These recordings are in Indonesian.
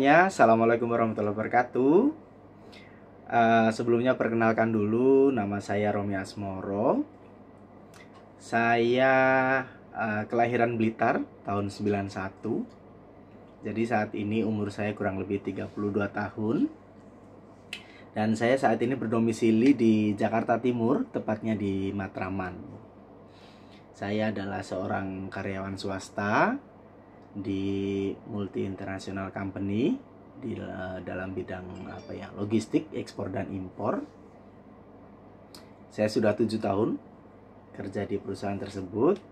semuanya, Assalamualaikum warahmatullahi wabarakatuh uh, Sebelumnya perkenalkan dulu, nama saya Romi Asmoro Saya uh, kelahiran Blitar tahun 91 Jadi saat ini umur saya kurang lebih 32 tahun Dan saya saat ini berdomisili di Jakarta Timur, tepatnya di Matraman Saya adalah seorang karyawan swasta di multi international company di eh, dalam bidang apa ya logistik ekspor dan impor saya sudah tujuh tahun kerja di perusahaan tersebut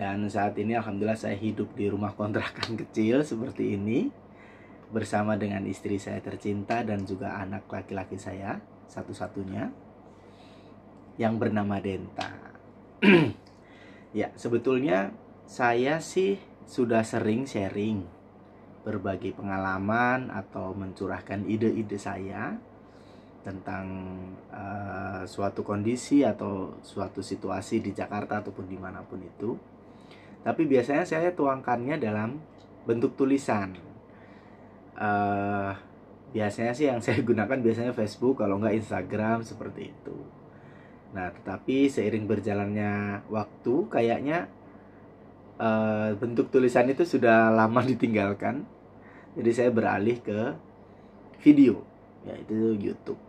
dan saat ini alhamdulillah saya hidup di rumah kontrakan kecil seperti ini bersama dengan istri saya tercinta dan juga anak laki-laki saya satu-satunya yang bernama Denta. ya, sebetulnya saya sih sudah sering sharing, berbagi pengalaman atau mencurahkan ide-ide saya tentang uh, suatu kondisi atau suatu situasi di Jakarta ataupun dimanapun itu. Tapi biasanya saya tuangkannya dalam bentuk tulisan. Uh, biasanya sih yang saya gunakan biasanya Facebook kalau nggak Instagram seperti itu. Nah, tetapi seiring berjalannya waktu kayaknya uh, bentuk tulisan itu sudah lama ditinggalkan jadi saya beralih ke video yaitu YouTube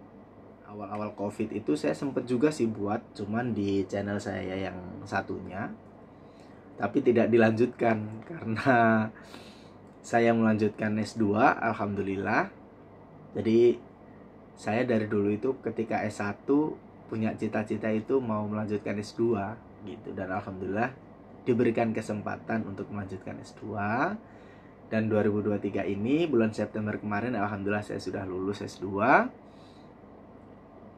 awal-awal covid itu saya sempat juga sih buat cuman di channel saya yang satunya tapi tidak dilanjutkan karena saya melanjutkan S2 alhamdulillah jadi saya dari dulu itu ketika S1 punya cita-cita itu mau melanjutkan S2 gitu dan alhamdulillah diberikan kesempatan untuk melanjutkan S2 dan 2023 ini bulan September kemarin alhamdulillah saya sudah lulus S2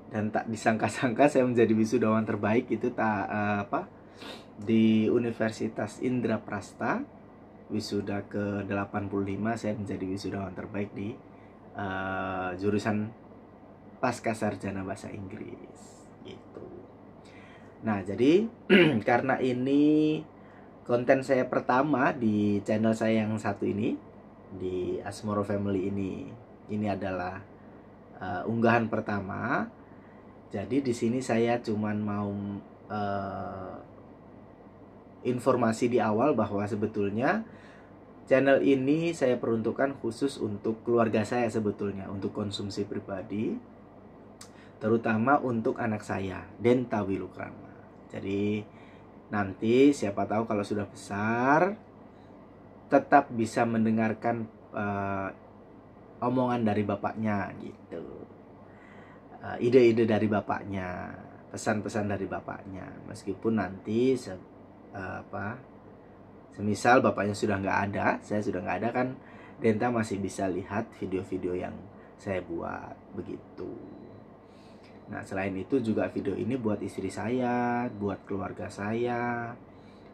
dan tak disangka-sangka saya menjadi wisudawan terbaik itu tak uh, eh, apa di Universitas Indra Prasta wisuda ke-85 saya menjadi wisudawan terbaik di uh, jurusan pasca sarjana bahasa Inggris gitu. Nah, jadi karena ini konten saya pertama di channel saya yang satu ini di Asmoro Family ini. Ini adalah uh, unggahan pertama. Jadi di sini saya cuman mau uh, informasi di awal bahwa sebetulnya channel ini saya peruntukkan khusus untuk keluarga saya sebetulnya untuk konsumsi pribadi terutama untuk anak saya Denta Wilukrama. Jadi Nanti siapa tahu kalau sudah besar tetap bisa mendengarkan uh, omongan dari bapaknya gitu. Eh, ide-ide uh, dari bapaknya, pesan-pesan dari bapaknya. Meskipun nanti se uh, apa semisal bapaknya sudah nggak ada, saya sudah nggak ada kan Denta masih bisa lihat video-video yang saya buat begitu. Nah, selain itu juga video ini buat istri saya, buat keluarga saya,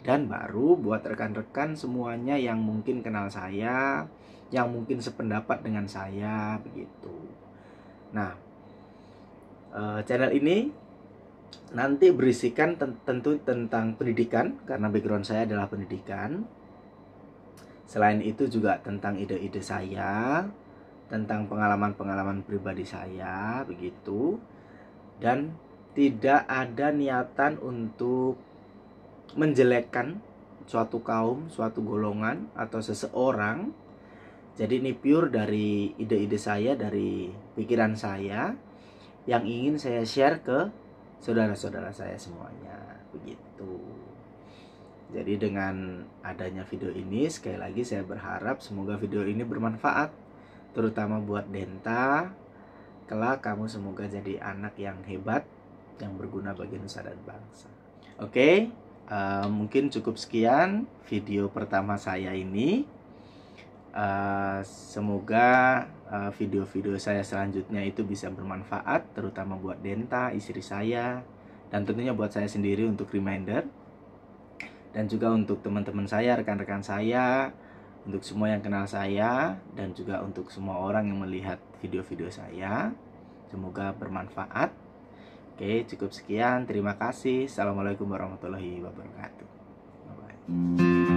dan baru buat rekan-rekan semuanya yang mungkin kenal saya, yang mungkin sependapat dengan saya begitu. Nah, eh, channel ini nanti berisikan tentu tentang pendidikan karena background saya adalah pendidikan. Selain itu juga tentang ide-ide saya, tentang pengalaman-pengalaman pribadi saya begitu dan tidak ada niatan untuk menjelekkan suatu kaum, suatu golongan atau seseorang. Jadi ini pure dari ide-ide saya, dari pikiran saya yang ingin saya share ke saudara-saudara saya semuanya. Begitu. Jadi dengan adanya video ini sekali lagi saya berharap semoga video ini bermanfaat terutama buat Denta Kelak kamu semoga jadi anak yang hebat, yang berguna bagi nusa dan bangsa. Oke, okay? uh, eh, mungkin cukup sekian video pertama saya ini. Uh, semoga video eh, video-video saya selanjutnya itu bisa bermanfaat, terutama buat Denta, istri saya, dan tentunya buat saya sendiri untuk reminder, dan juga untuk teman-teman saya, rekan-rekan saya, untuk semua yang kenal saya dan juga untuk semua orang yang melihat video-video saya. Semoga bermanfaat. Oke, cukup sekian. Terima kasih. Assalamualaikum warahmatullahi wabarakatuh. Bye bye.